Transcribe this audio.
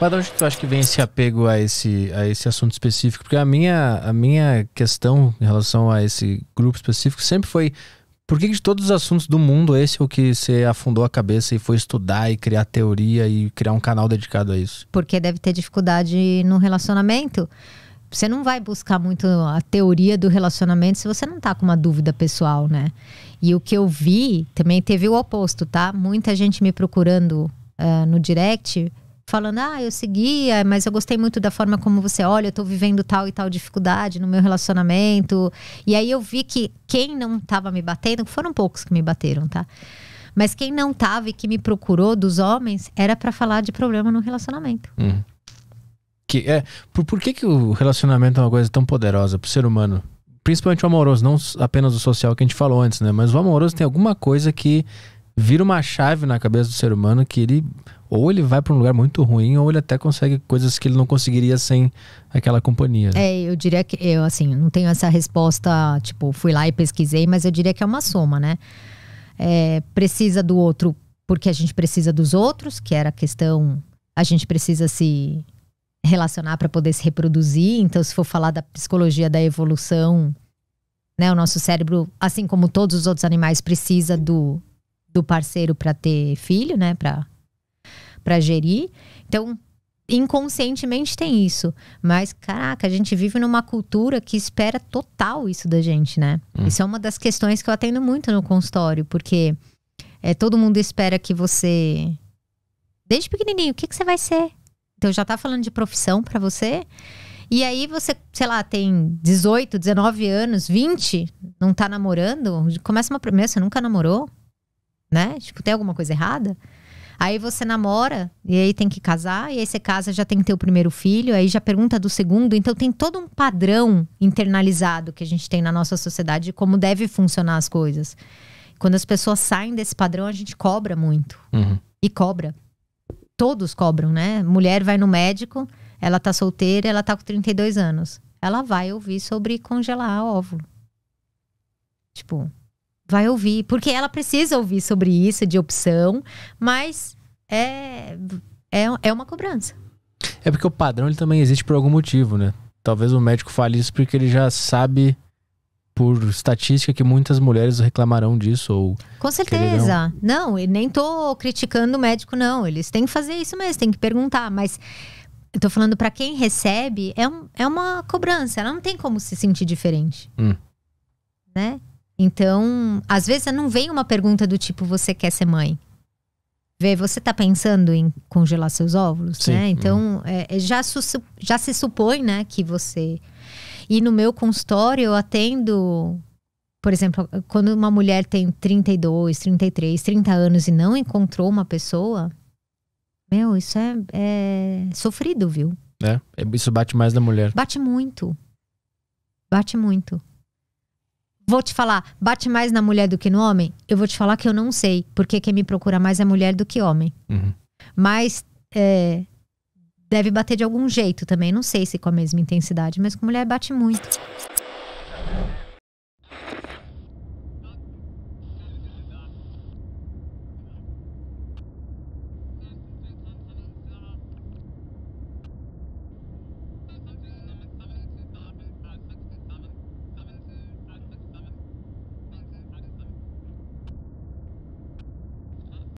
Mas de onde tu acha que vem esse apego a esse, a esse assunto específico? Porque a minha, a minha questão em relação a esse grupo específico sempre foi por que de todos os assuntos do mundo esse é o que você afundou a cabeça e foi estudar e criar teoria e criar um canal dedicado a isso? Porque deve ter dificuldade no relacionamento. Você não vai buscar muito a teoria do relacionamento se você não tá com uma dúvida pessoal, né? E o que eu vi também teve o oposto, tá? Muita gente me procurando uh, no direct falando: ah, eu seguia, mas eu gostei muito da forma como você olha, eu tô vivendo tal e tal dificuldade no meu relacionamento. E aí eu vi que quem não tava me batendo, foram poucos que me bateram, tá? Mas quem não tava e que me procurou dos homens era para falar de problema no relacionamento. Hum. Que é, por, por que, que o relacionamento é uma coisa tão poderosa pro ser humano? Principalmente o amoroso, não apenas o social que a gente falou antes, né? Mas o amoroso tem alguma coisa que vira uma chave na cabeça do ser humano que ele ou ele vai para um lugar muito ruim ou ele até consegue coisas que ele não conseguiria sem aquela companhia. Né? É, eu diria que eu assim não tenho essa resposta tipo fui lá e pesquisei, mas eu diria que é uma soma, né? É, precisa do outro porque a gente precisa dos outros, que era a questão a gente precisa se relacionar para poder se reproduzir. Então, se for falar da psicologia da evolução, né, o nosso cérebro, assim como todos os outros animais, precisa do do parceiro para ter filho, né? Pra, pra gerir. Então, inconscientemente tem isso. Mas, caraca, a gente vive numa cultura que espera total isso da gente, né? Hum. Isso é uma das questões que eu atendo muito no consultório, porque é, todo mundo espera que você. Desde pequenininho, o que, que você vai ser? Então já tá falando de profissão para você. E aí você, sei lá, tem 18, 19 anos, 20, não tá namorando, começa uma promessa, nunca namorou? né? Tipo, tem alguma coisa errada? Aí você namora, e aí tem que casar, e aí você casa, já tem que ter o primeiro filho, aí já pergunta do segundo. Então tem todo um padrão internalizado que a gente tem na nossa sociedade de como deve funcionar as coisas. Quando as pessoas saem desse padrão, a gente cobra muito. Uhum. E cobra. Todos cobram, né? Mulher vai no médico, ela tá solteira, ela tá com 32 anos. Ela vai ouvir sobre congelar óvulo. Tipo, vai ouvir, porque ela precisa ouvir sobre isso, de opção, mas é, é, é uma cobrança. É porque o padrão ele também existe por algum motivo, né? Talvez o médico fale isso porque ele já sabe por estatística que muitas mulheres reclamarão disso ou com certeza quererão... não e nem tô criticando o médico não eles têm que fazer isso mesmo têm que perguntar mas eu tô falando para quem recebe é, um, é uma cobrança ela não tem como se sentir diferente hum. né então, às vezes não vem uma pergunta do tipo, você quer ser mãe? Vê, você está pensando em congelar seus óvulos, Sim. né? Uhum. Então, é, é já, já se supõe, né, que você... E no meu consultório eu atendo, por exemplo, quando uma mulher tem 32, 33, 30 anos e não encontrou uma pessoa, meu, isso é, é sofrido, viu? É, isso bate mais na mulher. Bate muito. Bate muito. Vou te falar, bate mais na mulher do que no homem? Eu vou te falar que eu não sei, porque quem me procura mais é mulher do que homem. Uhum. Mas é, deve bater de algum jeito também. Não sei se com a mesma intensidade, mas com mulher bate muito.